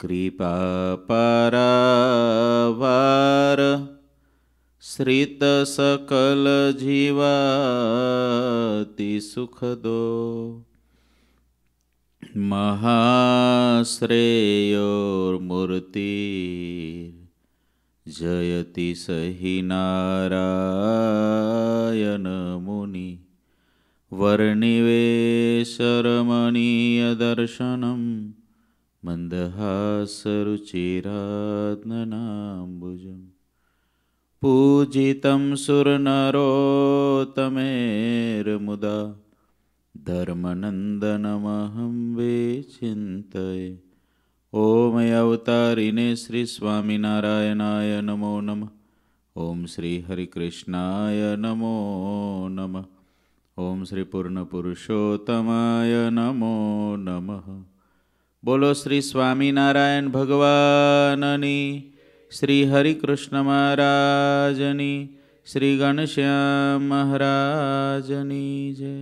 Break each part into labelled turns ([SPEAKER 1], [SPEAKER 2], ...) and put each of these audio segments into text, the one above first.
[SPEAKER 1] कृपापरावार श्रितसकलजीवातिसुखदो सुखदो महाश्रेयोर्मूर्तिर् जयति सहि नारायनमुनि वर्णिवेशरमणीयदर्शनम् मन्दहासरुचिरात्मनाम्बुजं पूजितं सुरनरोत्तमेर्मुदा धर्मनन्दनमहं विचिन्तये ॐ मे अवतारिणे श्रीस्वामिनारायणाय नमो नमः ॐ श्रीहरिकृष्णाय नमो नमः ॐ श्रीपूर्णपुरुषोत्तमाय नमो नमः બોલો શ્રી સ્વામિનારાયણ ભગવાનની શ્રી હરિકૃષ્ણ મહારાજની શ્રી ઘનશ્યામ મહારાજની જય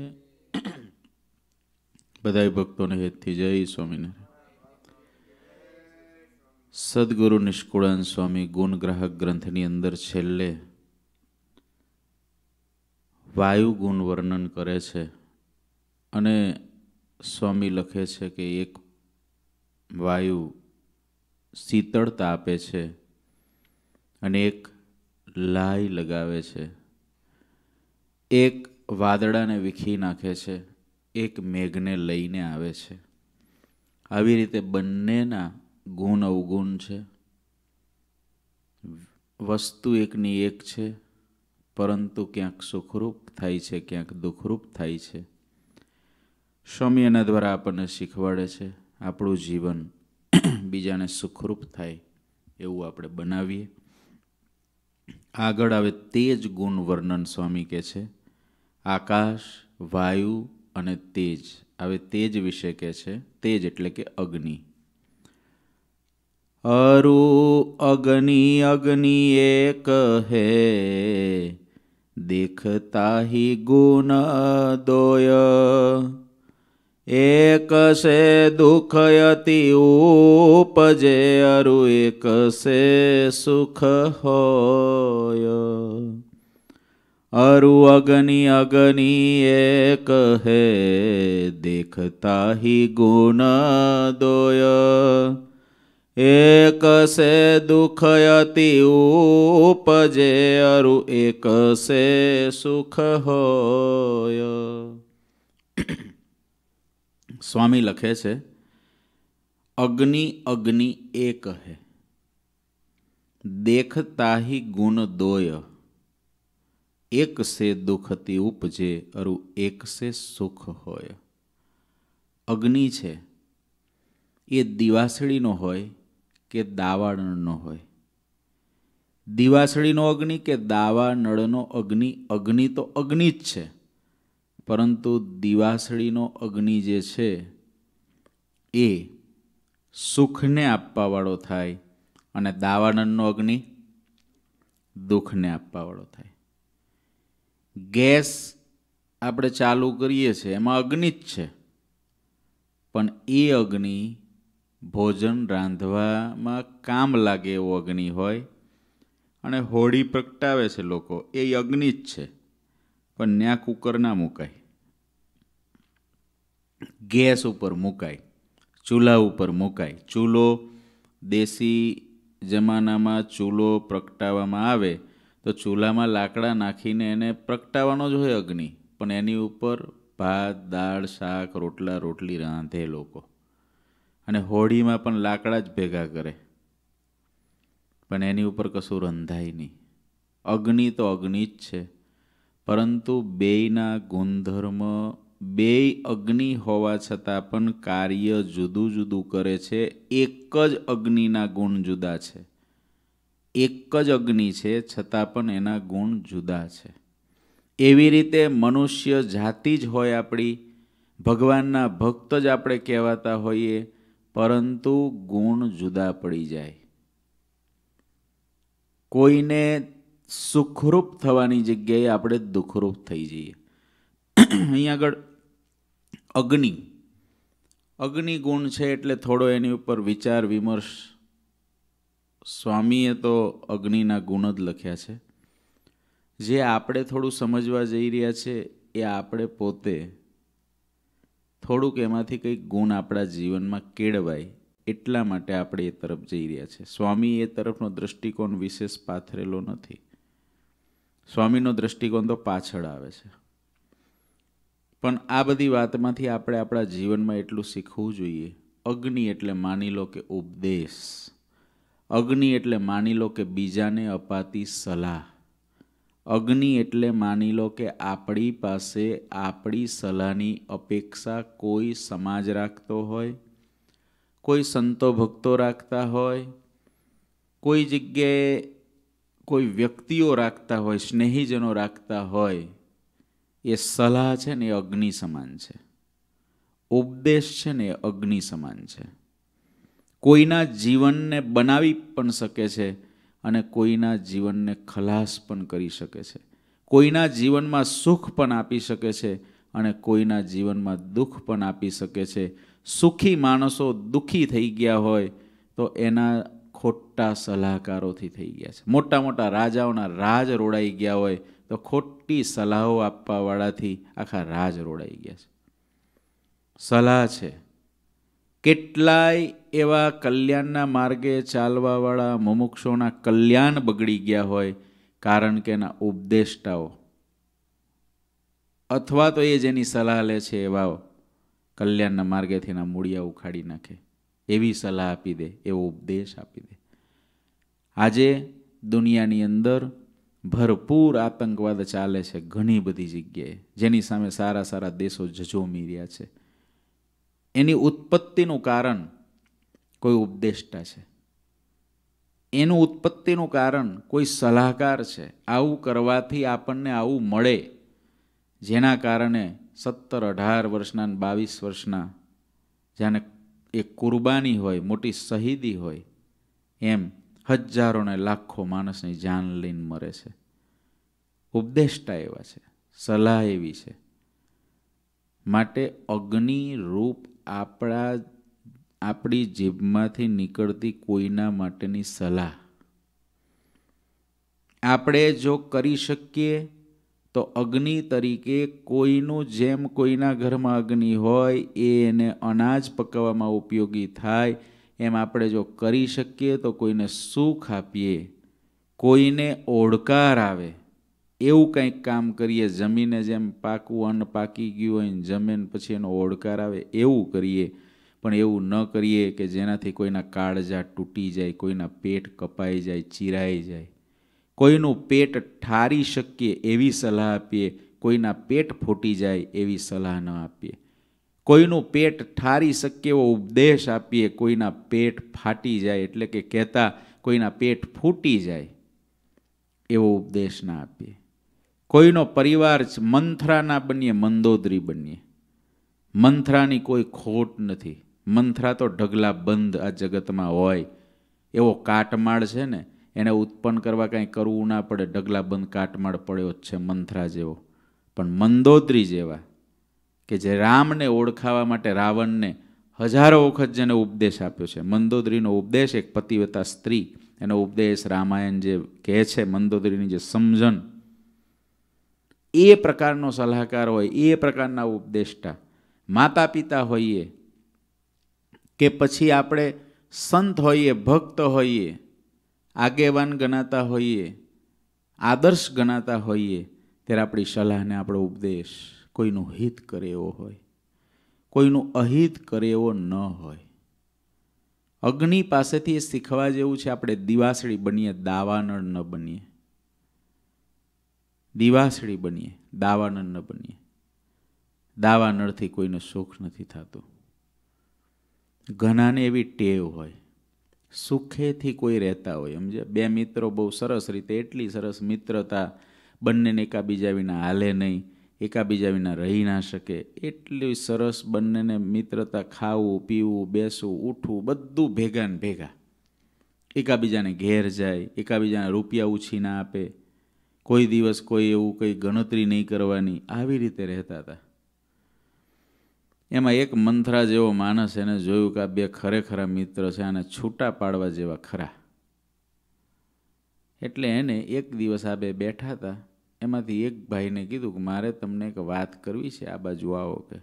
[SPEAKER 1] બધા ભક્તોને હેતથી જય સ્વામિનારાયણ સદગુરુ નિષ્કુળાન સ્વામી ગુણગ્રાહક ગ્રંથની અંદર છેલ્લે વાયુ ગુણ વર્ણન કરે છે અને સ્વામી લખે છે કે એક વાયુ શીતળતા આપે છે અને એક લાઈ લગાવે છે એક વાદળાને વિખી નાખે છે એક મેઘને લઈને આવે છે આવી રીતે બંનેના ગુણ અવગુણ છે વસ્તુ એકની એક છે પરંતુ ક્યાંક સુખરૂપ થાય છે ક્યાંક દુઃખરૂપ થાય છે સ્વામી એના દ્વારા આપણને શીખવાડે છે આપણું જીવન બીજાને સુખરૂપ થાય એવું આપણે બનાવીએ આગળ આવે તે જ ગુણ વર્ણન સ્વામી કહે છે આકાશ વાયુ અને તેજ હવે તેજ વિશે કહે છે તેજ એટલે કે અગ્નિ અરુ અગ્નિ અગ્નિ એ કહે દેખતા હિ ગુણ દોય એક સે દુઃખ અતિ ઉપજે અરુ એક સે સુખ હોય અરુ અગ્નિ અગ્નિ એક હે દેખતા હિ ગુણ દોય એક સે દુઃખ અતિ ઉપજે અરુ એક સે સુખ હોય સ્વામી લખે છે અગ્નિ અગ્નિ એ કહે દેખતાહી ગુણ દોય એક સે દુઃખતી ઉપજે અરુ એક સે સુખ હોય અગ્નિ છે એ દિવાસળીનો હોય કે દાવાણનો હોય દિવાસળીનો અગ્નિ કે દાવાનળનો અગ્નિ અગ્નિ તો અગ્નિ જ છે પરંતુ દિવાસળીનો અગ્નિ જે છે એ સુખને આપવાવાળો થાય અને દાવાનંદનો અગ્નિ દુઃખને આપવાવાળો થાય ગેસ આપણે ચાલુ કરીએ છીએ એમાં અગ્નિ જ છે પણ એ અગ્નિ ભોજન રાંધવામાં કામ લાગે એવો અગ્નિ હોય અને હોળી પ્રગટાવે છે લોકો એ અગ્નિ જ છે પણ ન્યા કુકર ના મુકાય ગેસ ઉપર મુકાય ચૂલા ઉપર મુકાય ચૂલો દેશી જમાનામાં ચૂલો પ્રગટાવવામાં આવે તો ચૂલામાં લાકડા નાખીને એને પ્રગટાવવાનો જ હોય અગ્નિ પણ એની ઉપર ભાત દાળ શાક રોટલા રોટલી રાંધે લોકો અને હોળીમાં પણ લાકડા જ ભેગા કરે પણ એની ઉપર કશું રંધાય નહીં અગ્નિ તો અગ્નિ જ છે પરંતુ બેયના ગુણધર્મ બેય અગ્નિ હોવા છતાં પણ કાર્ય જુદું જુદું કરે છે એક જ અગ્નિના ગુણ જુદા છે એક જ અગ્નિ છે છતાં પણ એના ગુણ જુદા છે એવી રીતે મનુષ્ય જાતિ જ હોય આપણી ભગવાનના ભક્ત જ આપણે કહેવાતા હોઈએ પરંતુ ગુણ જુદા પડી જાય કોઈને સુખરૂપ થવાની જગ્યાએ આપણે દુઃખરૂપ થઈ જઈએ અહીં આગળ અગ્નિ અગ્નિ ગુણ છે એટલે થોડો એની ઉપર વિચાર વિમર્શ સ્વામીએ તો અગ્નિના ગુણ જ લખ્યા છે જે આપણે થોડું સમજવા જઈ રહ્યા છે એ આપણે પોતે થોડુંક એમાંથી કંઈક ગુણ આપણા જીવનમાં કેળવાય એટલા માટે આપણે એ તરફ જઈ રહ્યા છે સ્વામી એ તરફનો દૃષ્ટિકોણ વિશેષ પાથરેલો નથી સ્વામીનો દૃષ્ટિકોણ તો પાછળ આવે છે પણ આ બધી વાતમાંથી આપણે આપણા જીવનમાં એટલું શીખવું જોઈએ અગ્નિ એટલે માની લો કે ઉપદેશ અગ્નિ એટલે માની લો કે બીજાને અપાતી સલાહ અગ્નિ એટલે માની લો કે આપણી પાસે આપણી સલાહની અપેક્ષા કોઈ સમાજ રાખતો હોય કોઈ સંતો ભક્તો રાખતા હોય કોઈ જગ્યાએ કોઈ વ્યક્તિઓ રાખતા હોય સ્નેહીજનો રાખતા હોય એ સલાહ છે ને એ અગ્નિ સમાન છે ઉપદેશ છે ને એ અગ્નિ સમાન છે કોઈના જીવનને બનાવી પણ શકે છે અને કોઈના જીવનને ખલાસ પણ કરી શકે છે કોઈના જીવનમાં સુખ પણ આપી શકે છે અને કોઈના જીવનમાં દુઃખ પણ આપી શકે છે સુખી માણસો દુઃખી થઈ ગયા હોય તો એના ખોટા સલાહકારોથી થઈ ગયા છે મોટા મોટા રાજાઓના રાજ રોડાઈ ગયા હોય તો ખોટી સલાહો આપવાવાળાથી આખા રાજ રોડાઈ ગયા છે સલાહ છે કેટલાય એવા કલ્યાણના માર્ગે ચાલવાવાળા મુમુક્ષોના કલ્યાણ બગડી ગયા હોય કારણ કે એના ઉપદેષ્ટાઓ અથવા તો એ જેની સલાહ લે છે એવા કલ્યાણના માર્ગેથી એના મૂળિયા ઉખાડી નાખે એવી સલાહ આપી દે એવો ઉપદેશ આપી દે આજે દુનિયાની અંદર ભરપૂર આતંકવાદ ચાલે છે ઘણી બધી જગ્યાએ જેની સામે સારા સારા દેશો જજોમી રહ્યા છે એની ઉત્પત્તિનું કારણ કોઈ ઉપદેષ્ટા છે એનું ઉત્પત્તિનું કારણ કોઈ સલાહકાર છે આવું કરવાથી આપણને આવું મળે જેના કારણે સત્તર અઢાર વર્ષના બાવીસ વર્ષના જેને એ કુરબાની હોય મોટી શહીદી હોય એમ હજારો ને લાખો માણસની જાન લઈને મરે છે ઉપદેષ્ટા એવા છે સલાહ એવી છે માટે અગ્નિ રૂપ આપણા આપણી જીભમાંથી નીકળતી કોઈના માટેની સલાહ આપણે જો કરી શકીએ તો અગ્નિ તરીકે કોઈનું જેમ કોઈના ઘરમાં અગ્નિ હોય એ એને અનાજ પકવવામાં ઉપયોગી થાય એમ આપણે જો કરી શકીએ તો કોઈને સુખ આપીએ કોઈને ઓળકાર આવે એવું કંઈક કામ કરીએ જમીને જેમ પાકું અન્ન પાકી ગયું હોય જમીન પછી એનો ઓળકાર આવે એવું કરીએ પણ એવું ન કરીએ કે જેનાથી કોઈના કાળજા તૂટી જાય કોઈના પેટ કપાઈ જાય ચીરાઈ જાય કોઈનું પેટ ઠારી શકીએ એવી સલાહ આપીએ કોઈના પેટ ફૂટી જાય એવી સલાહ ન આપીએ કોઈનું પેટ ઠારી શકીએ એવો ઉપદેશ આપીએ કોઈના પેટ ફાટી જાય એટલે કે કહેતા કોઈના પેટ ફૂટી જાય એવો ઉપદેશ ના આપીએ કોઈનો પરિવાર મંથરા ના બનીએ મંદોદરી બનીએ મંથરાની કોઈ ખોટ નથી મંથરા તો ઢગલા બંધ આ જગતમાં હોય એવો કાટમાળ છે ને એને ઉત્પન્ન કરવા કાંઈ કરવું ના પડે બંધ કાટમાળ પડ્યો જ છે મંથરા જેવો પણ મંદોદરી જેવા કે જે રામને ઓળખાવા માટે રાવણને હજારો વખત જેને ઉપદેશ આપ્યો છે મંદોદરીનો ઉપદેશ એક પતિવતા સ્ત્રી એનો ઉપદેશ રામાયણ જે કહે છે મંદોદરીની જે સમજણ એ પ્રકારનો સલાહકાર હોય એ પ્રકારના ઉપદેષ્ટા માતા પિતા હોઈએ કે પછી આપણે સંત હોઈએ ભક્ત હોઈએ આગેવાન ગણાતા હોઈએ આદર્શ ગણાતા હોઈએ ત્યારે આપણી સલાહને આપણો ઉપદેશ કોઈનું હિત કરે એવો હોય કોઈનું અહિત કરે એવો ન હોય અગ્નિ પાસેથી એ શીખવા જેવું છે આપણે દિવાસળી બનીએ દાવાનળ ન બનીએ દિવાસળી બનીએ દાવાનળ ન બનીએ દાવાનળથી કોઈને સુખ નથી થતું ઘણાને એવી ટેવ હોય સુખેથી કોઈ રહેતા હોય સમજે બે મિત્રો બહુ સરસ રીતે એટલી સરસ મિત્રતા બંનેને એકાબીજા વિના હાલે નહીં એકાબીજા વિના રહી ના શકે એટલી સરસ બંનેને મિત્રતા ખાવું પીવું બેસવું ઊઠવું બધું ભેગા ને ભેગા એકાબીજાને ઘેર જાય એકાબીજાને રૂપિયા ઉછી ના આપે કોઈ દિવસ કોઈ એવું કંઈ ગણતરી નહીં કરવાની આવી રીતે રહેતા હતા એમાં એક મંથરા જેવો માણસ એને જોયું કે આ બે ખરેખરા મિત્ર છે આને છૂટા પાડવા જેવા ખરા એટલે એને એક દિવસ આ બે બેઠા હતા એમાંથી એક ભાઈને કીધું કે મારે તમને એક વાત કરવી છે આ બાજુ આવો કે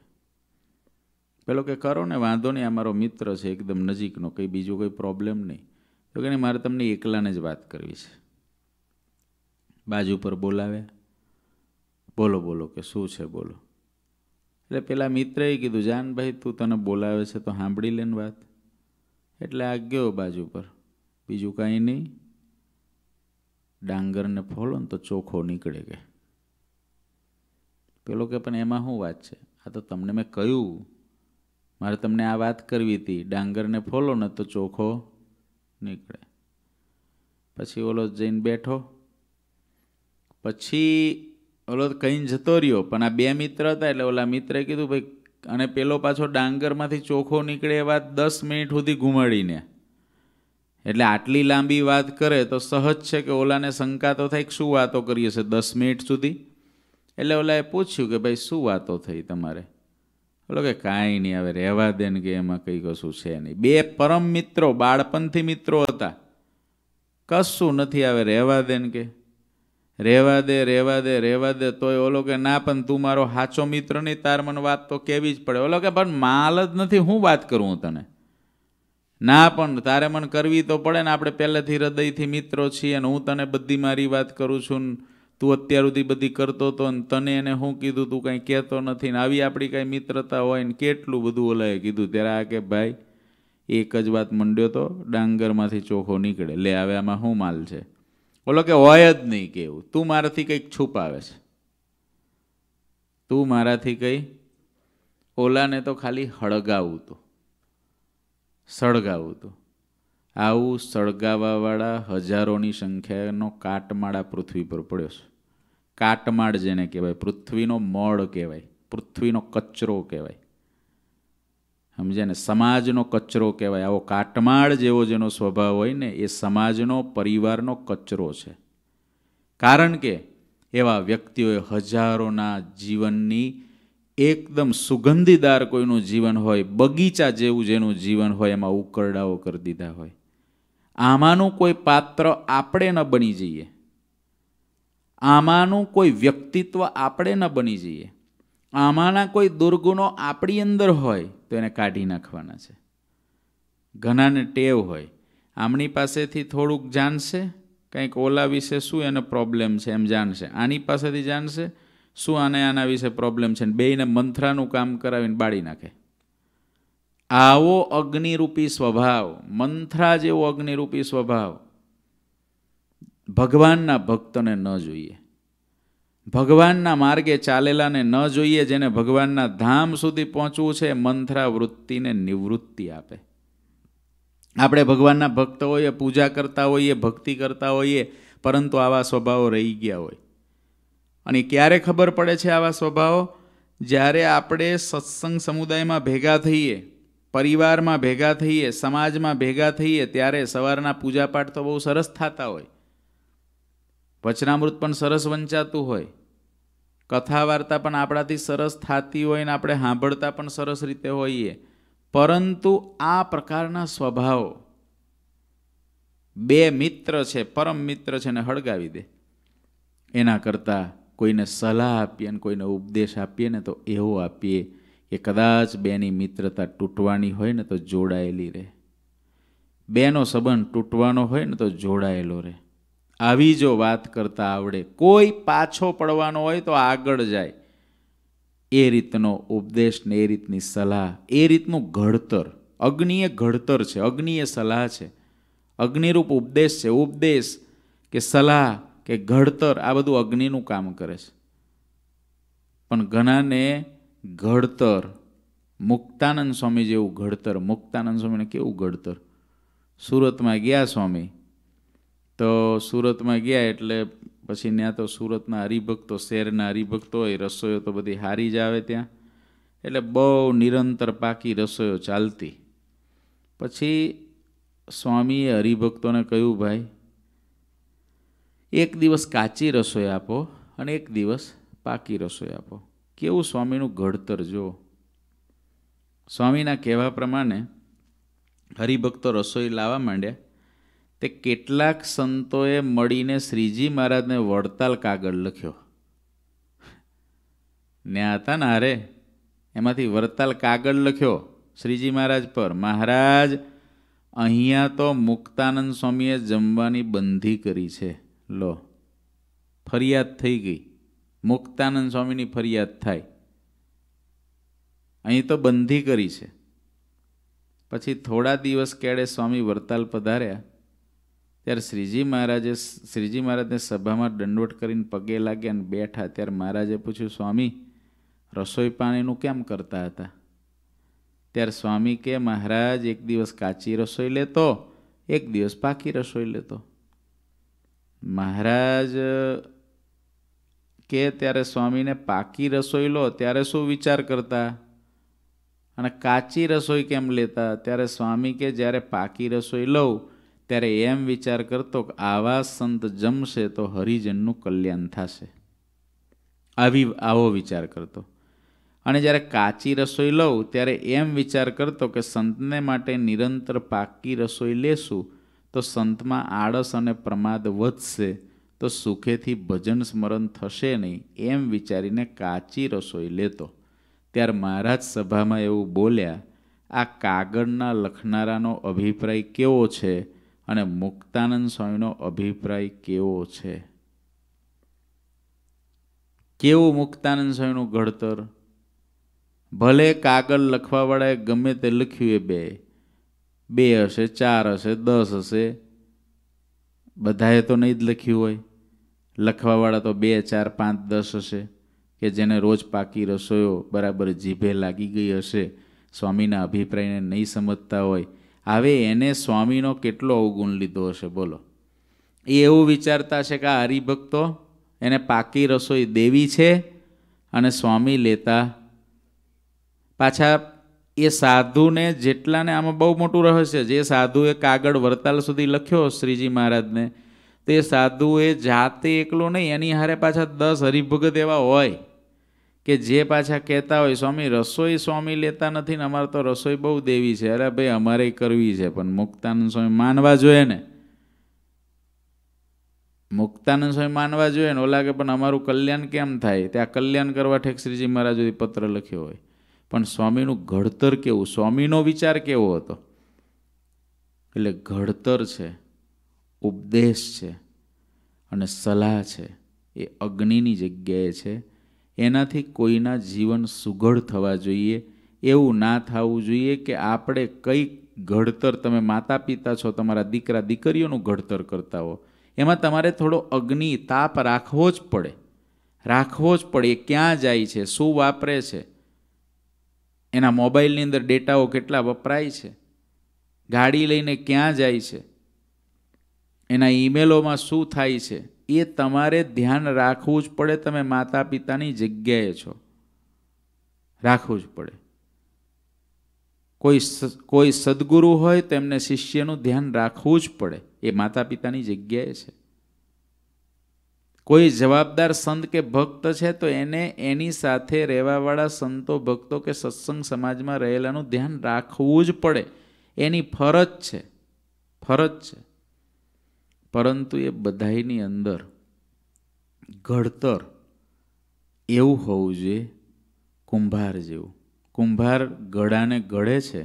[SPEAKER 1] પેલો કે કરો ને વાંધો નહીં આ મારો મિત્ર છે એકદમ નજીકનો કંઈ બીજો કોઈ પ્રોબ્લેમ નહીં તો કે મારે તમને એકલાને જ વાત કરવી છે બાજુ પર બોલાવે બોલો બોલો કે શું છે બોલો એટલે પેલા મિત્રએ કીધું જાનભાઈ તું તને બોલાવે છે તો સાંભળી લેને વાત એટલે આ ગયો બાજુ પર બીજું કાંઈ નહીં ડાંગરને ફોલો ને તો ચોખ્ખો નીકળે કે પેલો કે પણ એમાં શું વાત છે આ તો તમને મેં કહ્યું મારે તમને આ વાત કરવી હતી ડાંગરને ફોલો ને તો ચોખ્ખો નીકળે પછી ઓલો જઈને બેઠો પછી ઓલો કહીને જતો રહ્યો પણ આ બે મિત્ર હતા એટલે ઓલા મિત્રે કીધું ભાઈ અને પેલો પાછો ડાંગરમાંથી ચોખ્ખો નીકળે એ વાત દસ મિનિટ સુધી ઘૂંમળીને એટલે આટલી લાંબી વાત કરે તો સહજ છે કે ઓલાને શંકા તો થાય કે શું વાતો કરીએ છે દસ મિનિટ સુધી એટલે ઓલાએ પૂછ્યું કે ભાઈ શું વાતો થઈ તમારે ઓલો કે કાંઈ નહીં હવે રહેવા દે ને કે એમાં કંઈ કશું છે નહીં બે પરમ મિત્રો બાળપણથી મિત્રો હતા કશું નથી હવે રહેવા દે ને કે રહેવા દે રહેવા દે રહેવા દે તોય ઓલો કે ના પણ તું મારો સાચો મિત્ર નહીં તાર મને વાત તો કેવી જ પડે ઓલો કે પણ માલ જ નથી હું વાત કરું હું તને ના પણ તારે મને કરવી તો પડે ને આપણે પહેલેથી હૃદયથી મિત્રો છીએ અને હું તને બધી મારી વાત કરું છું તું અત્યાર સુધી બધી કરતો હતો ને તને એને શું કીધું તું કંઈ કહેતો નથી ને આવી આપણી કાંઈ મિત્રતા હોય ને કેટલું બધું ઓલાએ કીધું ત્યારે આ કે ભાઈ એક જ વાત મંડ્યો તો ડાંગરમાંથી ચોખો નીકળે લે હવે આમાં શું માલ છે બોલો કે હોય જ નહીં કેવું તું મારાથી કંઈક છુપાવે છે તું મારાથી કંઈ ઓલાને તો ખાલી હળગાવું તો સળગાવું તો આવું સળગાવાવાળા હજારોની સંખ્યાનો કાટમાળા પૃથ્વી પર પડ્યો છે કાટમાળ જેને કહેવાય પૃથ્વીનો મળ કહેવાય પૃથ્વીનો કચરો કહેવાય સમજે ને સમાજનો કચરો કહેવાય આવો કાટમાળ જેવો જેનો સ્વભાવ હોય ને એ સમાજનો પરિવારનો કચરો છે કારણ કે એવા વ્યક્તિઓએ હજારોના જીવનની એકદમ સુગંધીદાર કોઈનું જીવન હોય બગીચા જેવું જેનું જીવન હોય એમાં ઉકરડાઓ કરી દીધા હોય આમાંનું કોઈ પાત્ર આપણે ન બની જઈએ આમાંનું કોઈ વ્યક્તિત્વ આપણે ન બની જઈએ આમાંના કોઈ દુર્ગુણો આપણી અંદર હોય તો એને કાઢી નાખવાના છે ઘણાને ટેવ હોય આમની પાસેથી થોડુંક જાણશે કંઈક ઓલા વિશે શું એનો પ્રોબ્લેમ છે એમ જાણશે આની પાસેથી જાણશે શું આને આના વિશે પ્રોબ્લેમ છે બેયને મંથરાનું કામ કરાવીને બાળી નાખે આવો અગ્નિરૂપી સ્વભાવ મંથરા જેવો અગ્નિરૂપી સ્વભાવ ભગવાનના ભક્તને ન જોઈએ ભગવાનના માર્ગે ચાલેલાને ન જોઈએ જેને ભગવાનના ધામ સુધી પહોંચવું છે મંથરા વૃત્તિને નિવૃત્તિ આપે આપણે ભગવાનના ભક્ત હોઈએ પૂજા કરતા હોઈએ ભક્તિ કરતા હોઈએ પરંતુ આવા સ્વભાવો રહી ગયા હોય અને ક્યારે ખબર પડે છે આવા સ્વભાવો જ્યારે આપણે સત્સંગ સમુદાયમાં ભેગા થઈએ પરિવારમાં ભેગા થઈએ સમાજમાં ભેગા થઈએ ત્યારે સવારના પૂજાપાઠ તો બહુ સરસ થતા હોય વચનામૃત પણ સરસ વંચાતું હોય કથા વાર્તા પણ આપણાથી સરસ થતી હોય ને આપણે સાંભળતા પણ સરસ રીતે હોઈએ પરંતુ આ પ્રકારના સ્વભાવો બે મિત્ર છે પરમ મિત્ર છે ને હળગાવી દે એના કરતાં કોઈને સલાહ આપીએ ને કોઈને ઉપદેશ આપીએ ને તો એવો આપીએ કે કદાચ બેની મિત્રતા તૂટવાની હોય ને તો જોડાયેલી રહે બેનો સંબંધ તૂટવાનો હોય ને તો જોડાયેલો રહે આવી જો વાત કરતા આવડે કોઈ પાછો પડવાનો હોય તો આગળ જાય એ રીતનો ઉપદેશ ને એ રીતની સલાહ એ રીતનું ઘડતર અગ્નિએ ઘડતર છે અગ્નિએ સલાહ છે અગ્નિરૂપ ઉપદેશ છે ઉપદેશ કે સલાહ કે ઘડતર આ બધું અગ્નિનું કામ કરે છે પણ ઘણાને ઘડતર મુક્તાનંદ સ્વામી જેવું ઘડતર મુક્તાનંદ સ્વામીને કેવું ઘડતર સુરતમાં ગયા સ્વામી તો સુરતમાં ગયા એટલે પછી ત્યાં તો સુરતના હરિભક્તો શહેરના હરિભક્તો હોય રસોઈઓ તો બધી હારી જ આવે ત્યાં એટલે બહુ નિરંતર પાકી રસોઈઓ ચાલતી પછી સ્વામીએ હરિભક્તોને કહ્યું ભાઈ એક દિવસ કાચી રસોઈ આપો અને એક દિવસ પાકી રસોઈ આપો કેવું સ્વામીનું ઘડતર જો સ્વામીના કહેવા પ્રમાણે હરિભક્તો રસોઈ લાવવા માંડ્યા તે કેટલાક સંતોએ મળીને શ્રીજી મહારાજને વડતાલ કાગળ લખ્યો ન્યા હતા ને હારે એમાંથી વડતાલ કાગળ લખ્યો શ્રીજી મહારાજ પર મહારાજ અહીંયા તો મુક્તાનંદ સ્વામીએ જમવાની બંધી કરી છે લો ફરિયાદ થઈ ગઈ મુક્તાનંદ સ્વામીની ફરિયાદ થાય અહીં તો બંધી કરી છે પછી થોડા દિવસ કેળે સ્વામી વડતાલ પધાર્યા ત્યારે શ્રીજી મહારાજે શ્રીજી મહારાજને સભામાં દંડોટ કરીને પગે લાગ્યા અને બેઠા ત્યારે મહારાજે પૂછ્યું સ્વામી રસોઈ પાણીનું કેમ કરતા હતા ત્યારે સ્વામી કે મહારાજ એક દિવસ કાચી રસોઈ લેતો એક દિવસ પાકી રસોઈ લેતો મહારાજ કે ત્યારે સ્વામીને પાકી રસોઈ લો ત્યારે શું વિચાર કરતા અને કાચી રસોઈ કેમ લેતા ત્યારે સ્વામી કે જ્યારે પાકી રસોઈ લઉં ત્યારે એમ વિચાર કરતો કે આવા સંત જમશે તો હરિજનનું કલ્યાણ થશે આવી આવો વિચાર કરતો અને જ્યારે કાચી રસોઈ લઉં ત્યારે એમ વિચાર કરતો કે સંતને માટે નિરંતર પાકી રસોઈ લેશું તો સંતમાં આળસ અને પ્રમાદ વધશે તો સુખેથી ભજન સ્મરણ થશે નહીં એમ વિચારીને કાચી રસોઈ લેતો ત્યારે મહારાજ સભામાં એવું બોલ્યા આ કાગળના લખનારાનો અભિપ્રાય કેવો છે અને મુક્તાનંદ સ્વામીનો અભિપ્રાય કેવો છે કેવું મુક્તાનંદ સ્વામીનું ઘડતર ભલે કાગળ લખવાવાળાએ ગમે તે લખ્યું એ બે બે હશે ચાર હશે દસ હશે બધાએ તો નહીં જ લખ્યું હોય લખવાવાળા તો બે ચાર પાંચ દસ હશે કે જેને રોજ પાકી રસોયો બરાબર જીભે લાગી ગઈ હશે સ્વામીના અભિપ્રાયને નહીં સમજતા હોય હવે એને સ્વામીનો કેટલો અવગુણ લીધો હશે બોલો એ એવું વિચારતા છે કે આ હરિભક્તો એને પાકી રસોઈ દેવી છે અને સ્વામી લેતા પાછા એ સાધુને જેટલાને આમાં બહુ મોટું રહસ્ય જે સાધુએ કાગળ વરતાલ સુધી લખ્યો શ્રીજી મહારાજને તો એ સાધુએ જાતે એકલો નહીં એની હારે પાછા દસ હરિભગત એવા હોય કે જે પાછા કહેતા હોય સ્વામી રસોઈ સ્વામી લેતા નથી ને અમારે તો રસોઈ બહુ દેવી છે અરે ભાઈ અમારે કરવી છે પણ મુક્તાનંદ સ્વામી માનવા જોઈએ ને મુક્તાનંદ સ્વામી માનવા જોઈએ ને ઓલા કે પણ અમારું કલ્યાણ કેમ થાય ત્યાં કલ્યાણ કરવા ઠેક શ્રીજી મહારાજ પત્ર લખ્યો હોય પણ સ્વામીનું ઘડતર કેવું સ્વામીનો વિચાર કેવો હતો એટલે ઘડતર છે ઉપદેશ છે અને સલાહ છે એ અગ્નિની જગ્યાએ છે એનાથી કોઈના જીવન સુઘડ થવા જોઈએ એવું ના થવું જોઈએ કે આપણે કઈ ઘડતર તમે માતા પિતા છો તમારા દીકરા દીકરીઓનું ઘડતર કરતા હો એમાં તમારે થોડો અગ્નિ તાપ રાખવો જ પડે રાખવો જ પડે એ ક્યાં જાય છે શું વાપરે છે એના મોબાઈલની અંદર ડેટાઓ કેટલા વપરાય છે ગાડી લઈને ક્યાં જાય છે એના ઈમેલોમાં શું થાય છે એ તમારે ધ્યાન રાખવું જ પડે તમે માતા પિતાની જગ્યાએ છો રાખવું જ પડે કોઈ કોઈ સદગુરુ હોય તેમને શિષ્યનું ધ્યાન રાખવું જ પડે એ માતા પિતાની જગ્યાએ છે કોઈ જવાબદાર સંત કે ભક્ત છે તો એને એની સાથે રહેવાવાળા સંતો ભક્તો કે સત્સંગ સમાજમાં રહેલાનું ધ્યાન રાખવું જ પડે એની ફરજ છે ફરજ છે પરંતુ એ બધાની અંદર ઘડતર એવું હોવું જોઈએ કુંભાર જેવું કુંભાર ગળાને ગળે છે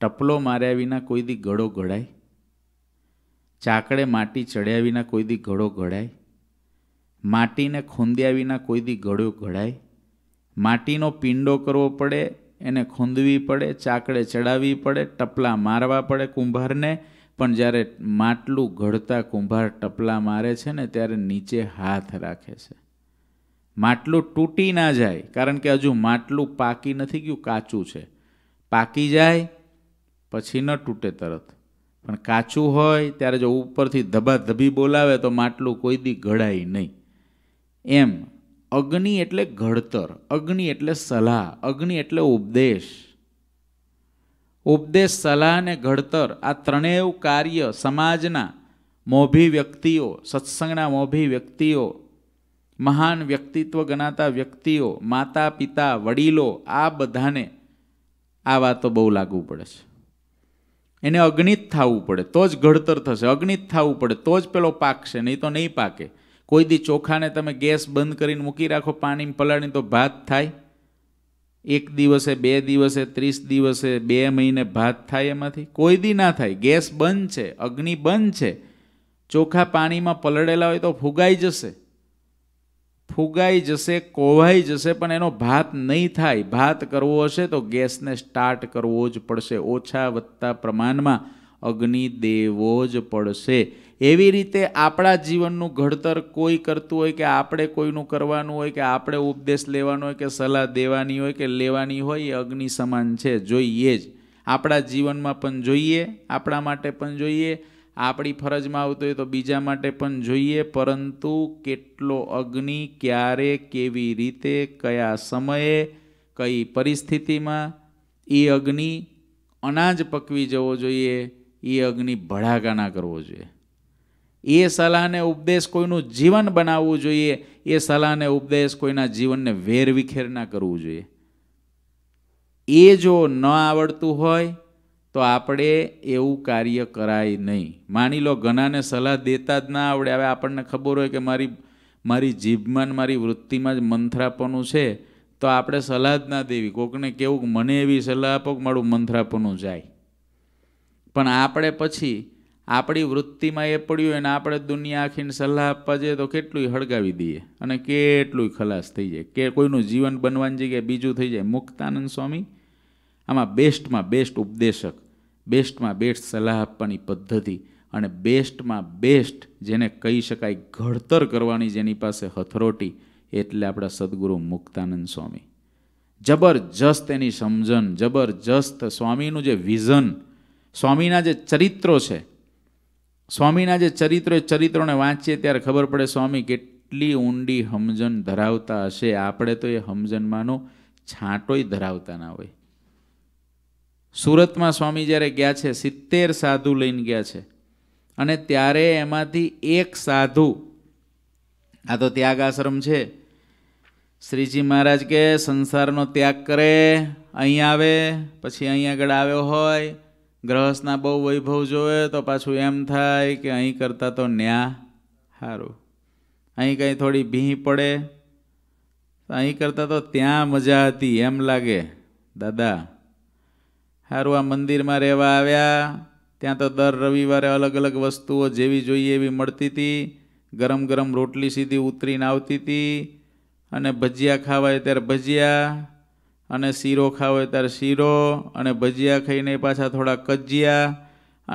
[SPEAKER 1] ટપલો માર્યા વિના કોઈ દી ગળો ઘડાય ચાકડે માટી ચડ્યા વિના કોઈ દી ઘડો ઘડાય માટીને ખૂંદ્યા વિના કોઈ દી ગળો ઘડાય માટીનો પિંડો કરવો પડે એને ખૂંદવી પડે ચાકડે ચડાવવી પડે ટપલા મારવા પડે કુંભારને પણ જ્યારે માટલું ઘડતા કુંભાર ટપલા મારે છે ને ત્યારે નીચે હાથ રાખે છે માટલું તૂટી ના જાય કારણ કે હજુ માટલું પાકી નથી ગયું કાચું છે પાકી જાય પછી ન તૂટે તરત પણ કાચું હોય ત્યારે જો ઉપરથી ધબાધબી બોલાવે તો માટલું કોઈ દી ઘડાય નહીં એમ અગ્નિ એટલે ઘડતર અગ્નિ એટલે સલાહ અગ્નિ એટલે ઉપદેશ ઉપદેશ સલાહ અને ઘડતર આ ત્રણેય કાર્ય સમાજના મોભી વ્યક્તિઓ સત્સંગના મોભી વ્યક્તિઓ મહાન વ્યક્તિત્વ ગણાતા વ્યક્તિઓ માતા પિતા વડીલો આ બધાને આ વાતો બહુ લાગુ પડે છે એને અગ્નિત થવું પડે તો જ ઘડતર થશે અગ્નિત થવું પડે તો જ પેલો પાકશે નહીં તો નહીં પાકે કોઈ દી ચોખાને તમે ગેસ બંધ કરીને મૂકી રાખો પાણીમાં પલાળીને તો ભાત થાય એક દિવસે બે દિવસે ત્રીસ દિવસે બે મહિને ભાત થાય એમાંથી કોઈ દી ના થાય ગેસ બંધ છે અગ્નિ બંધ છે ચોખા પાણીમાં પલળેલા હોય તો ફુગાઈ જશે ફુગાઈ જશે કોવાઈ જશે પણ એનો ભાત નહીં થાય ભાત કરવો હશે તો ગેસને સ્ટાર્ટ કરવો જ પડશે ઓછા વધતા પ્રમાણમાં અગ્નિ દેવો જ પડશે એવી રીતે આપણા જીવનનું ઘડતર કોઈ કરતું હોય કે આપણે કોઈનું કરવાનું હોય કે આપણે ઉપદેશ લેવાનો હોય કે સલાહ દેવાની હોય કે લેવાની હોય એ અગ્નિ સમાન છે જોઈએ જ આપણા જીવનમાં પણ જોઈએ આપણા માટે પણ જોઈએ આપણી ફરજમાં આવતું હોય તો બીજા માટે પણ જોઈએ પરંતુ કેટલો અગ્નિ ક્યારે કેવી રીતે કયા સમયે કઈ પરિસ્થિતિમાં એ અગ્નિ અનાજ પકવી જવો જોઈએ એ અગ્નિ ભડાકા કરવો જોઈએ એ સલાહને ઉપદેશ કોઈનું જીવન બનાવવું જોઈએ એ સલાહને ઉપદેશ કોઈના જીવનને વેરવિખેર ના કરવું જોઈએ એ જો ન આવડતું હોય તો આપણે એવું કાર્ય કરાય નહીં માની લો ઘણાને સલાહ દેતા જ ના આવડે હવે આપણને ખબર હોય કે મારી મારી જીભમાં મારી વૃત્તિમાં જ મંથરાપનું છે તો આપણે સલાહ જ ના દેવી કોકને કેવું મને એવી સલાહ આપો કે મારું મંથરાપનું જાય પણ આપણે પછી આપણી વૃત્તિમાં એ પડ્યું અને આપણે દુનિયા આખીને સલાહ આપવા જઈએ તો કેટલું હળગાવી દઈએ અને કેટલું ખલાસ થઈ જાય કે કોઈનું જીવન બનવાની જગ્યાએ બીજું થઈ જાય મુક્તાનંદ સ્વામી આમાં બેસ્ટમાં બેસ્ટ ઉપદેશક બેસ્ટમાં બેસ્ટ સલાહ આપવાની પદ્ધતિ અને બેસ્ટમાં બેસ્ટ જેને કહી શકાય ઘડતર કરવાની જેની પાસે હથરોટી એટલે આપણા સદગુરુ મુક્તાનંદ સ્વામી જબરજસ્ત એની સમજણ જબરજસ્ત સ્વામીનું જે વિઝન સ્વામીના જે ચરિત્રો છે સ્વામીના જે ચરિત્રો એ ચરિત્રોને વાંચીએ ત્યારે ખબર પડે સ્વામી કેટલી ઊંડી હમજન ધરાવતા હશે આપણે તો એ હમજનમાંનો છાંટોય ધરાવતા ના હોય સુરતમાં સ્વામી જ્યારે ગયા છે સિત્તેર સાધુ લઈને ગયા છે અને ત્યારે એમાંથી એક સાધુ આ તો ત્યાગ આશ્રમ છે શ્રીજી મહારાજ કે સંસારનો ત્યાગ કરે અહીં આવે પછી અહીં આગળ આવ્યો હોય ગ્રહસ્થના બહુ વૈભવ જોવે તો પાછું એમ થાય કે અહીં કરતાં તો ન્યા સારું અહીં કંઈ થોડી ભીં પડે તો અહીં કરતાં તો ત્યાં મજા હતી એમ લાગે દાદા સારું આ મંદિરમાં રહેવા આવ્યા ત્યાં તો દર રવિવારે અલગ અલગ વસ્તુઓ જેવી જોઈએ એવી મળતી હતી ગરમ ગરમ રોટલી સીધી ઉતરીને આવતી હતી અને ભજીયા ખાવાય ત્યારે ભજીયા અને શીરો ખાવો હોય ત્યારે શીરો અને ભજીયા ખાઈને પાછા થોડા કજિયા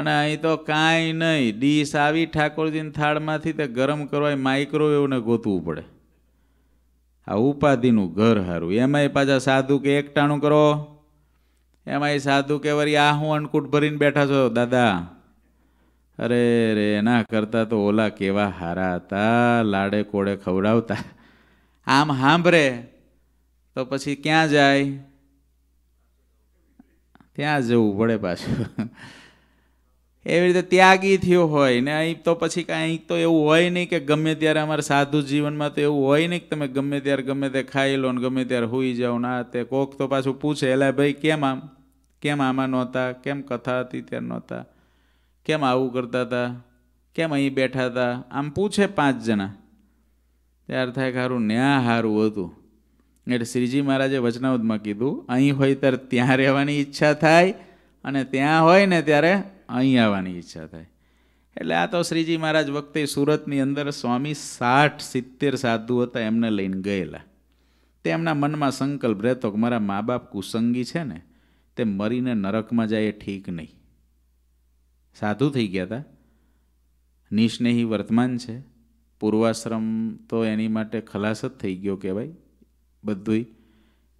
[SPEAKER 1] અને અહીં તો કાંઈ નહીં ડીશ આવી ઠાકોરજીની થાળમાંથી તે ગરમ કરવાય માઇક્રોવેવને ગોતવું પડે આ ઉપાધિનું ઘર હારું એમાંય પાછા સાધુ કે એકટાણું કરો એમાંય સાધુ કે વરી આ હું અન્નકૂટ ભરીને બેઠા છો દાદા અરે રે એના કરતાં તો ઓલા કેવા હારા હતા લાડે કોડે ખવડાવતા આમ સાંભળે તો પછી ક્યાં જાય ત્યાં જવું પડે પાછું એવી રીતે ત્યાગી થયો હોય ને અહીં તો પછી કાંઈ તો એવું હોય નહીં કે ગમે ત્યારે અમારા સાધુ જીવનમાં તો એવું હોય નહીં કે તમે ગમે ત્યારે ગમે તે ખાઈ લો ને ગમે ત્યારે હોઈ જાઓ ના તે કોક તો પાછું પૂછે એલા ભાઈ કેમ આમ કેમ આમાં નહોતા કેમ કથા હતી ત્યારે નહોતા કેમ આવું કરતા હતા કેમ અહીં બેઠા હતા આમ પૂછે પાંચ જણા ત્યાર થાય કે હારું ન્યા હારું હતું એટલે શ્રીજી મહારાજે વચનાવતમાં કીધું અહીં હોય ત્યારે ત્યાં રહેવાની ઈચ્છા થાય અને ત્યાં હોય ને ત્યારે અહીં આવવાની ઈચ્છા થાય એટલે આ તો શ્રીજી મહારાજ વખતે સુરતની અંદર સ્વામી સાઠ સિત્તેર સાધુ હતા એમને લઈને ગયેલા તે એમના મનમાં સંકલ્પ રહેતો કે મારા મા બાપ કુસંગી છે ને તે મરીને નરકમાં જાય એ ઠીક નહીં સાધુ થઈ ગયા હતા નિસ્નેહી વર્તમાન છે પૂર્વાશ્રમ તો એની માટે ખલાસ જ થઈ ગયો કહેવાય બધુંય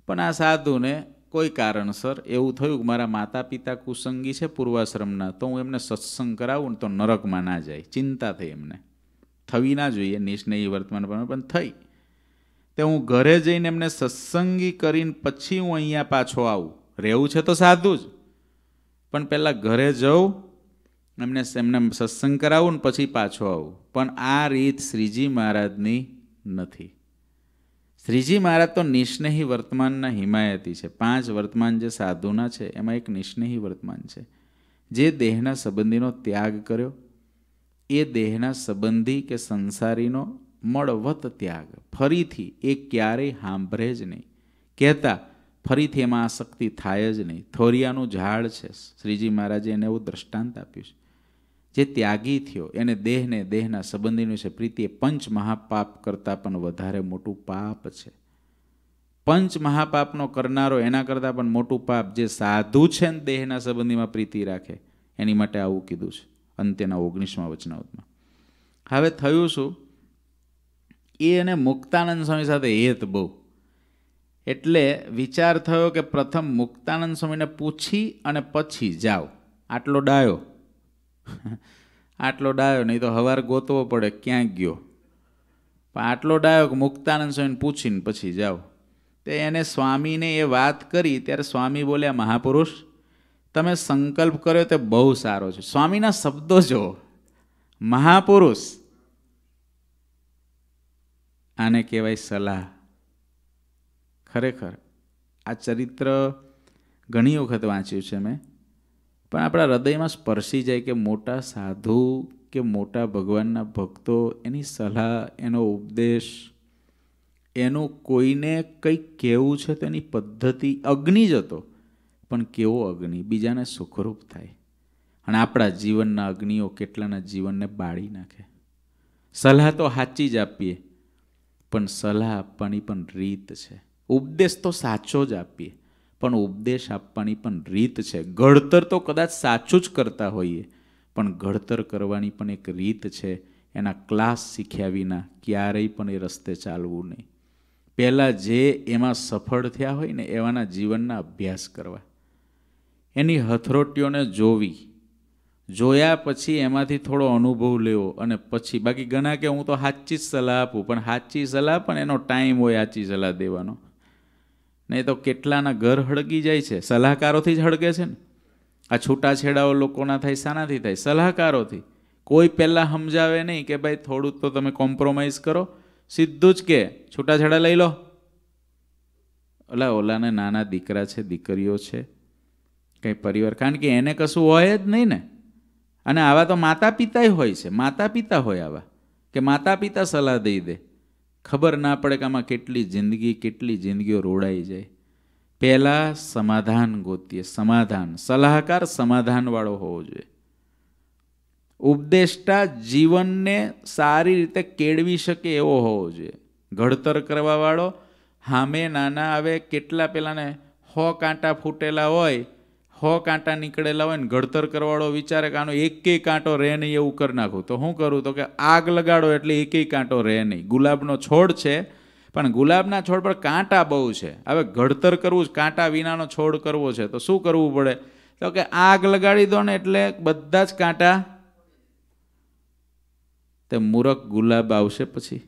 [SPEAKER 1] પણ આ સાધુને કોઈ કારણસર એવું થયું કે મારા માતા પિતા કુસંગી છે પૂર્વાશ્રમના તો હું એમને સત્સંગ કરાવું ને તો નરકમાં ના જાય ચિંતા થઈ એમને થવી ના જોઈએ નિષ્ણયી વર્તમાન પણ થઈ તે હું ઘરે જઈને એમને સત્સંગી કરીને પછી હું અહીંયા પાછો આવું રહેવું છે તો સાધું જ પણ પહેલાં ઘરે જઉં એમને એમને સત્સંગ કરાવું ને પછી પાછો આવું પણ આ રીત શ્રીજી મહારાજની નથી શ્રીજી મહારાજ તો નિષ્નેહી વર્તમાનના હિમાયતી છે પાંચ વર્તમાન જે સાધુના છે એમાં એક નિષ્નેહી વર્તમાન છે જે દેહના સંબંધીનો ત્યાગ કર્યો એ દેહના સંબંધી કે સંસારીનો મળવત ત્યાગ ફરીથી એ ક્યારેય સાંભળે જ નહીં કહેતા ફરીથી એમાં આસક્તિ થાય જ નહીં થોરિયાનું ઝાડ છે શ્રીજી મહારાજે એને એવું દ્રષ્ટાંત આપ્યું છે જે ત્યાગી થયો એને દેહને દેહના સંબંધીનું છે પ્રીતિ એ પંચ મહાપાપ કરતાં પણ વધારે મોટું પાપ છે પંચ મહાપાપનો કરનારો એના કરતાં પણ મોટું પાપ જે સાધુ છે ને દેહના સંબંધીમાં પ્રીતિ રાખે એની માટે આવું કીધું છે અંત્યના ઓગણીસમાં વચનાવતમાં હવે થયું શું એ અને મુક્તાનંદ સ્વામી સાથે હેત બહુ એટલે વિચાર થયો કે પ્રથમ મુક્તાનંદ સ્વામીને પૂછી અને પછી જાઓ આટલો ડાયો આટલો ડાયો નહીં તો હવાર ગોતવો પડે ક્યાં ગયો પણ આટલો ડાયો કે મુક્તાનંદ સ્વામીને પૂછીને પછી જાઓ તે એને સ્વામીને એ વાત કરી ત્યારે સ્વામી બોલ્યા મહાપુરુષ તમે સંકલ્પ કર્યો તે બહુ સારો છે સ્વામીના શબ્દો જુઓ મહાપુરુષ આને કહેવાય સલાહ ખરેખર આ ચરિત્ર ઘણી વખત વાંચ્યું છે મેં પણ આપણા હૃદયમાં સ્પર્શી જાય કે મોટા સાધુ કે મોટા ભગવાનના ભક્તો એની સલાહ એનો ઉપદેશ એનું કોઈને કંઈક કહેવું છે તો એની પદ્ધતિ અગ્નિ જ હતો પણ કેવો અગ્નિ બીજાને સુખરૂપ થાય અને આપણા જીવનના અગ્નિઓ કેટલાના જીવનને બાળી નાખે સલાહ તો સાચી જ આપીએ પણ સલાહ આપવાની પણ રીત છે ઉપદેશ તો સાચો જ આપીએ પણ ઉપદેશ આપવાની પણ રીત છે ઘડતર તો કદાચ સાચું જ કરતા હોઈએ પણ ઘડતર કરવાની પણ એક રીત છે એના ક્લાસ શીખ્યા વિના ક્યારેય પણ એ રસ્તે ચાલવું નહીં પહેલાં જે એમાં સફળ થયા હોય ને એવાના જીવનના અભ્યાસ કરવા એની હથરોટીઓને જોવી જોયા પછી એમાંથી થોડો અનુભવ લેવો અને પછી બાકી ઘણા કે હું તો સાચી જ સલાહ આપું પણ સાચી સલાહ પણ એનો ટાઈમ હોય સાચી સલાહ દેવાનો નહીં તો કેટલાના ઘર હળગી જાય છે સલાહકારોથી જ હળગે છે ને આ છૂટાછેડાઓ લોકોના થાય શાનાથી થાય સલાહકારોથી કોઈ પહેલાં સમજાવે નહીં કે ભાઈ થોડુંક તો તમે કોમ્પ્રોમાઇઝ કરો સીધું જ કે છૂટાછેડા લઈ લો ઓલા ઓલાને નાના દીકરા છે દીકરીઓ છે કંઈ પરિવાર કારણ કે એને કશું હોય જ નહીં ને અને આવા તો માતા પિતાય હોય છે માતા પિતા હોય આવા કે માતા પિતા સલાહ દઈ દે ખબર ના પડે કે આમાં કેટલી જિંદગી કેટલી જિંદગીઓ રોડાઈ જાય પહેલાં સમાધાન ગોતીએ સમાધાન સલાહકાર સમાધાનવાળો હોવો જોઈએ ઉપદેષ્ટા જીવનને સારી રીતે કેળવી શકે એવો હોવો જોઈએ ઘડતર કરવાવાળો હામે નાના આવે કેટલા પેલાને હો કાંટા ફૂટેલા હોય હો કાંટા નીકળેલા હોય ને ઘડતર કરવાળો વિચારે કે આનો એકેય કાંટો રહે નહીં એવું કરી નાખું તો શું કરું તો કે આગ લગાડો એટલે એકેય કાંટો રહે નહીં ગુલાબનો છોડ છે પણ ગુલાબના છોડ પર કાંટા બહુ છે હવે ઘડતર કરવું જ કાંટા વિનાનો છોડ કરવો છે તો શું કરવું પડે તો કે આગ લગાડી દો ને એટલે બધા જ કાંટા તે મૂરખ ગુલાબ આવશે પછી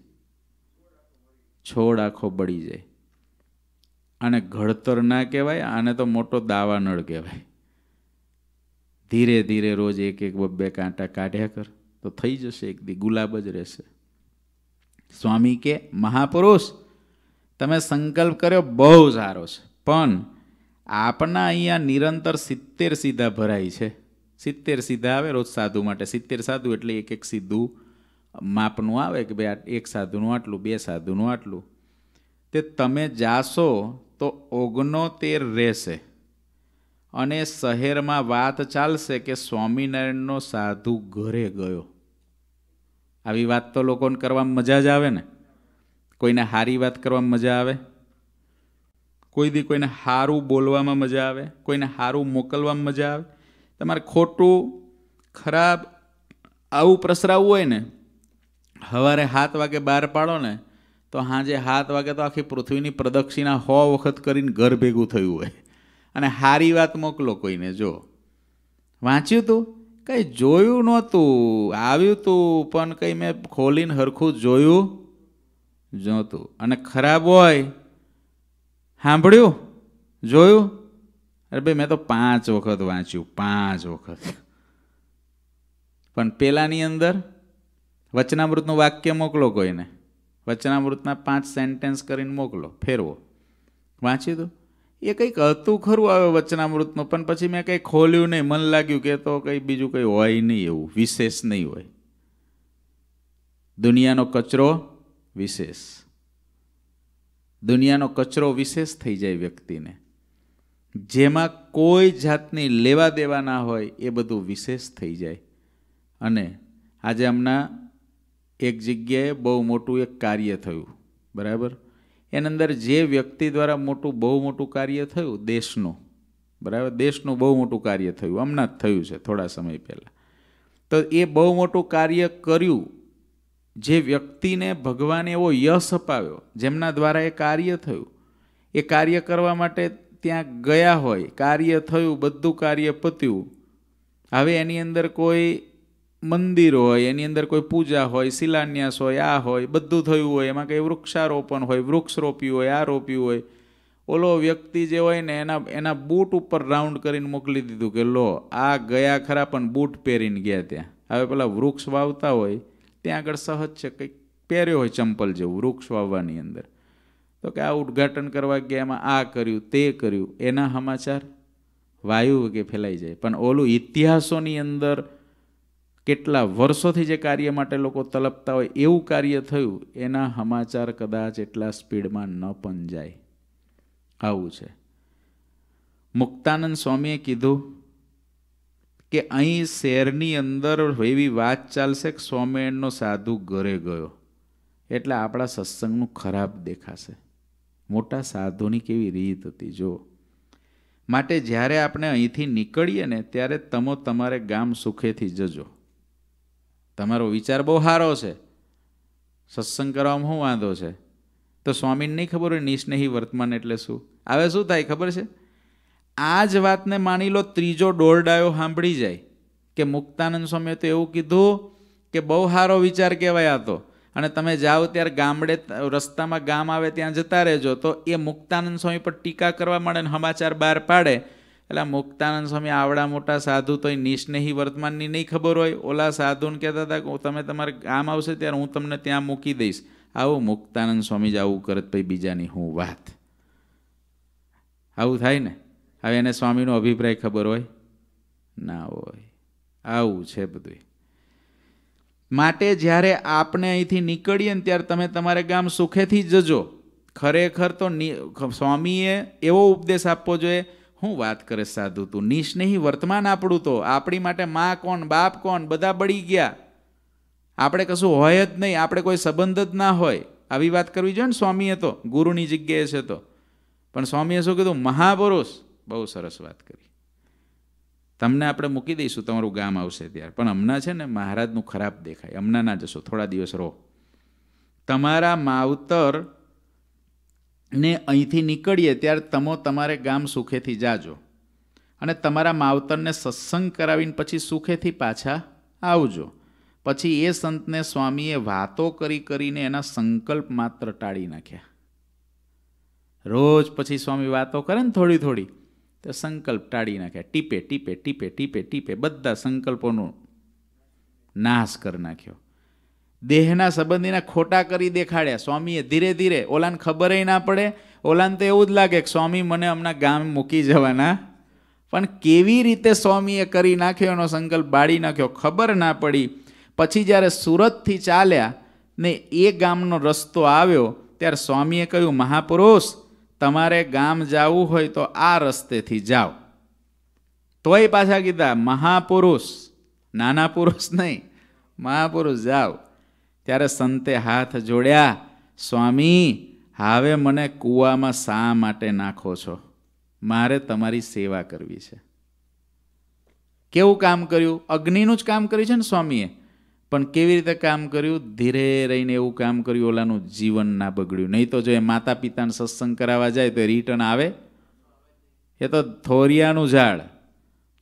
[SPEAKER 1] છોડ આખો બળી જાય આને ઘડતર ના કહેવાય આને તો મોટો દાવાનળ કહેવાય ધીરે ધીરે રોજ એક એક બબ્બે કાંટા કાઢ્યા કર તો થઈ જશે એક દી ગુલાબ જ રહેશે સ્વામી કે મહાપુરુષ તમે સંકલ્પ કર્યો બહુ સારો છે પણ આપના અહીંયા નિરંતર સિત્તેર સીધા ભરાય છે સિત્તેર સીધા આવે રોજ સાધુ માટે સિત્તેર સાધુ એટલે એક એક સીધું માપનું આવે કે ભાઈ એક સાધુનું આટલું બે સાધુનું આટલું તે તમે જાશો તો ઓગણોતેર રહેશે અને શહેરમાં વાત ચાલશે કે સ્વામિનારાયણનો સાધુ ઘરે ગયો આવી વાત તો લોકોને કરવામાં મજા જ આવે ને કોઈને સારી વાત કરવામાં મજા આવે કોઈ દી કોઈને સારું બોલવામાં મજા આવે કોઈને સારું મોકલવામાં મજા આવે તમારે ખોટું ખરાબ આવું પ્રસરાવવું હોય ને સવારે સાત વાગે બહાર પાડો ને તો હાજે હાથ વાગે તો આખી પૃથ્વીની પ્રદક્ષિણા હો વખત કરીને ઘર ભેગું થયું હોય અને હારી વાત મોકલો કોઈને જો વાંચ્યું તું કંઈ જોયું નહોતું આવ્યું તું પણ કંઈ મેં ખોલીને હરખું જોયું જોતું અને ખરાબ હોય સાંભળ્યું જોયું અરે ભાઈ મેં તો પાંચ વખત વાંચ્યું પાંચ વખત પણ પેલાની અંદર વચનામૃતનું વાક્ય મોકલો કોઈને વચનામૃતના પાંચ સેન્ટેન્સ કરીને મોકલો ફેરવો વાંચી દો એ કંઈક હતું ખરું આવે વચનામૃતનું પણ પછી મેં કંઈ ખોલ્યું નહીં મન લાગ્યું કે તો કંઈ બીજું કંઈ હોય નહીં એવું વિશેષ નહીં હોય દુનિયાનો કચરો વિશેષ દુનિયાનો કચરો વિશેષ થઈ જાય વ્યક્તિને જેમાં કોઈ જાતની લેવા દેવા ના હોય એ બધું વિશેષ થઈ જાય અને આજે હમણાં એક જગ્યાએ બહુ મોટું એક કાર્ય થયું બરાબર એની અંદર જે વ્યક્તિ દ્વારા મોટું બહુ મોટું કાર્ય થયું દેશનું બરાબર દેશનું બહુ મોટું કાર્ય થયું હમણાં જ થયું છે થોડા સમય પહેલાં તો એ બહુ મોટું કાર્ય કર્યું જે વ્યક્તિને ભગવાને એવો યશ અપાવ્યો જેમના દ્વારા એ કાર્ય થયું એ કાર્ય કરવા માટે ત્યાં ગયા હોય કાર્ય થયું બધું કાર્ય પત્યું હવે એની અંદર કોઈ મંદિર હોય એની અંદર કોઈ પૂજા હોય શિલાન્યાસ હોય આ હોય બધું થયું હોય એમાં કંઈ વૃક્ષારોપણ હોય વૃક્ષ રોપ્યું હોય આ રોપ્યું હોય ઓલો વ્યક્તિ જે હોય ને એના એના બૂટ ઉપર રાઉન્ડ કરીને મોકલી દીધું કે લો આ ગયા ખરા પણ બૂટ પહેરીને ગયા ત્યાં હવે પેલા વૃક્ષ વાવતા હોય ત્યાં આગળ સહજ છે કંઈક પહેર્યો હોય ચંપલ જેવું વૃક્ષ વાવવાની અંદર તો કે આ ઉદ્ઘાટન કરવા ગયા એમાં આ કર્યું તે કર્યું એના સમાચાર વાયુ કે ફેલાઈ જાય પણ ઓલું ઇતિહાસોની અંદર કેટલા વર્ષોથી જે કાર્ય માટે લોકો તલપતા હોય એવું કાર્ય થયું એના સમાચાર કદાચ એટલા સ્પીડમાં ન પણ જાય આવું છે મુક્તાનંદ સ્વામીએ કીધું કે અહીં શહેરની અંદર એવી વાત ચાલશે કે સ્વામિનારાયણનો સાધુ ઘરે ગયો એટલે આપણા સત્સંગનું ખરાબ દેખાશે મોટા સાધુની કેવી રીત હતી જો માટે જ્યારે આપણે અહીંથી નીકળીએ ને ત્યારે તમો તમારે ગામ સુખેથી જજો તમારો વિચાર બહુ સારો છે સત્સંગ કરવામાં શું વાંધો છે તો સ્વામીને નહીં ખબર હોય નિસ્નેહી વર્તમાન એટલે શું આવે શું થાય ખબર છે આ જ વાતને માની લો ત્રીજો ડોરડાયો સાંભળી જાય કે મુક્તાનંદ સ્વામીએ તો એવું કીધું કે બહુ સારો વિચાર કહેવાય આ તો અને તમે જાઓ ત્યારે ગામડે રસ્તામાં ગામ આવે ત્યાં જતા રહેજો તો એ મુક્તાનંદ સ્વામી પર ટીકા કરવા માંડે ને સમાચાર બહાર પાડે એટલે મુક્તાનંદ સ્વામી આવડા મોટા સાધુ તો એ નિષ્નેહી વર્તમાનની નહીં ખબર હોય ઓલા સાધુને કહેતા હતા કે તમે તમારે આમ આવશે ત્યારે હું તમને ત્યાં મૂકી દઈશ આવો મુક્તાનંદ સ્વામી જ આવું કરત ભાઈ બીજાની હું વાત આવું થાય ને હવે એને સ્વામીનો અભિપ્રાય ખબર હોય ના હોય આવું છે બધું માટે જ્યારે આપણે અહીંથી નીકળીએ ને ત્યારે તમે તમારે ગામ સુખેથી જજો ખરેખર તો સ્વામીએ એવો ઉપદેશ આપવો જોઈએ હું વાત કરે સાધુ તું નિશ નહીં વર્તમાન આપણું તો આપણી માટે માં કોણ બાપ કોણ બધા બળી ગયા આપણે કશું હોય જ નહીં આપણે કોઈ સંબંધ જ ના હોય આવી વાત કરવી જોઈએ ને સ્વામીએ તો ગુરુની જગ્યાએ છે તો પણ સ્વામીએ શું કીધું મહાપુરુષ બહુ સરસ વાત કરી તમને આપણે મૂકી દઈશું તમારું ગામ આવશે ત્યારે પણ હમણાં છે ને મહારાજનું ખરાબ દેખાય હમણાં ના જશો થોડા દિવસ રહો તમારા માવતર ને અહીંથી નીકળીએ ત્યારે તમો તમારે ગામ સુખેથી જાજો અને તમારા માવતરને સત્સંગ કરાવીને પછી સુખેથી પાછા આવજો પછી એ સંતને સ્વામીએ વાતો કરી કરીને એના સંકલ્પ માત્ર ટાળી નાખ્યા રોજ પછી સ્વામી વાતો કરે ને થોડી થોડી તો સંકલ્પ ટાળી નાખ્યા ટીપે ટીપે ટીપે ટીપે ટીપે બધા સંકલ્પોનો નાશ કરી નાખ્યો દેહના સંબંધીના ખોટા કરી દેખાડ્યા સ્વામીએ ધીરે ધીરે ઓલાને ખબરેય ના પડે ઓલાને તો એવું જ લાગે કે સ્વામી મને હમણાં ગામ મૂકી જવાના પણ કેવી રીતે સ્વામીએ કરી નાખ્યો એનો સંકલ્પ બાળી નાખ્યો ખબર ના પડી પછી જ્યારે સુરતથી ચાલ્યા ને એ ગામનો રસ્તો આવ્યો ત્યારે સ્વામીએ કહ્યું મહાપુરુષ તમારે ગામ જવું હોય તો આ રસ્તેથી જાઓ તોય પાછા કીધા મહાપુરુષ નાના પુરુષ નહીં મહાપુરુષ જાઓ ત્યારે સંતે હાથ જોડ્યા સ્વામી હવે મને કૂવામાં શા માટે નાખો છો મારે તમારી સેવા કરવી છે કેવું કામ કર્યું અગ્નિનું જ કામ કર્યું છે ને સ્વામીએ પણ કેવી રીતે કામ કર્યું ધીરે રહીને એવું કામ કર્યું ઓલાનું જીવન ના બગડ્યું નહીં તો જો એ માતા પિતાને સત્સંગ કરાવવા જાય તો રિટર્ન આવે એ તો થોરિયાનું ઝાડ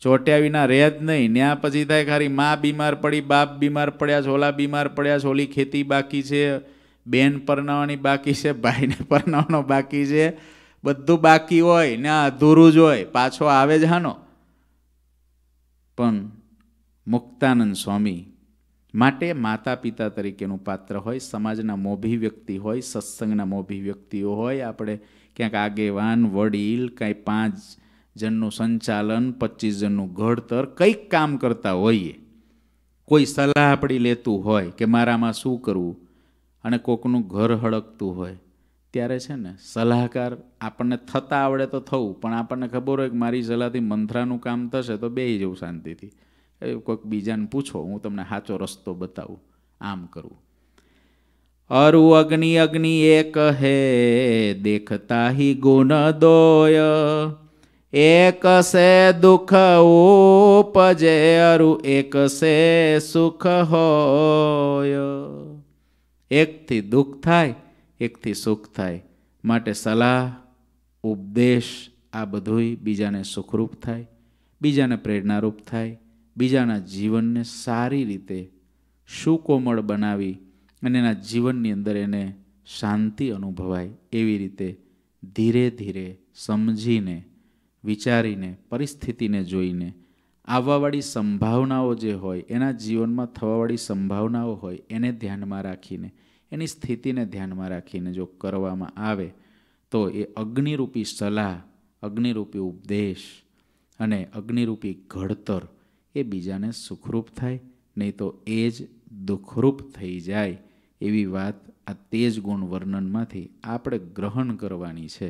[SPEAKER 1] ચોટ્યા વિના રહે જ નહીં ત્યાં પછી થાય ખારી મા બીમાર પડી બાપ બીમાર પડ્યા છોલા બીમાર પડ્યા છોલી ખેતી બાકી છે બેન પરનાવાની બાકી છે ભાઈને પરણાવવાનો બાકી છે બધું બાકી હોય ને અધૂરું જ હોય પાછો આવે જ હાનો પણ મુક્તાનંદ સ્વામી માટે માતા પિતા તરીકેનું પાત્ર હોય સમાજના મોભી વ્યક્તિ હોય સત્સંગના મોભી વ્યક્તિઓ હોય આપણે ક્યાંક આગેવાન વડીલ કાંઈ પાંચ જણનું સંચાલન પચીસ જણનું ઘડતર કંઈક કામ કરતા હોઈએ કોઈ સલાહ આપણી લેતું હોય કે મારામાં શું કરવું અને કોકનું ઘર હડકતું હોય ત્યારે છે ને સલાહકાર આપણને થતા આવડે તો થવું પણ આપણને ખબર હોય કે મારી સલાહથી મંથરાનું કામ થશે તો બે જવું શાંતિથી કોઈક બીજાને પૂછો હું તમને સાચો રસ્તો બતાવું આમ કરવું અરુ અગ્નિ અગ્નિ એક હે દેખતા હિ ગુણ દોય એક સે દુઃખ ઉપજે અરુ એક સે સુખ હોય એકથી દુઃખ થાય એકથી સુખ થાય માટે સલાહ ઉપદેશ આ બધુંય બીજાને સુખરૂપ થાય બીજાને પ્રેરણારૂપ થાય બીજાના જીવનને સારી રીતે સુકોમળ બનાવી અને એના જીવનની અંદર એને શાંતિ અનુભવાય એવી રીતે ધીરે ધીરે સમજીને વિચારીને પરિસ્થિતિને જોઈને આવવાવાળી સંભાવનાઓ જે હોય એના જીવનમાં થવાવાળી સંભાવનાઓ હોય એને ધ્યાનમાં રાખીને એની સ્થિતિને ધ્યાનમાં રાખીને જો કરવામાં આવે તો એ અગ્નિરૂપી સલાહ અગ્નિરૂપી ઉપદેશ અને અગ્નિરૂપી ઘડતર એ બીજાને સુખરૂપ થાય નહીં તો એ જ દુઃખરૂપ થઈ જાય એવી વાત આ તેજ ગુણ વર્ણનમાંથી આપણે ગ્રહણ કરવાની છે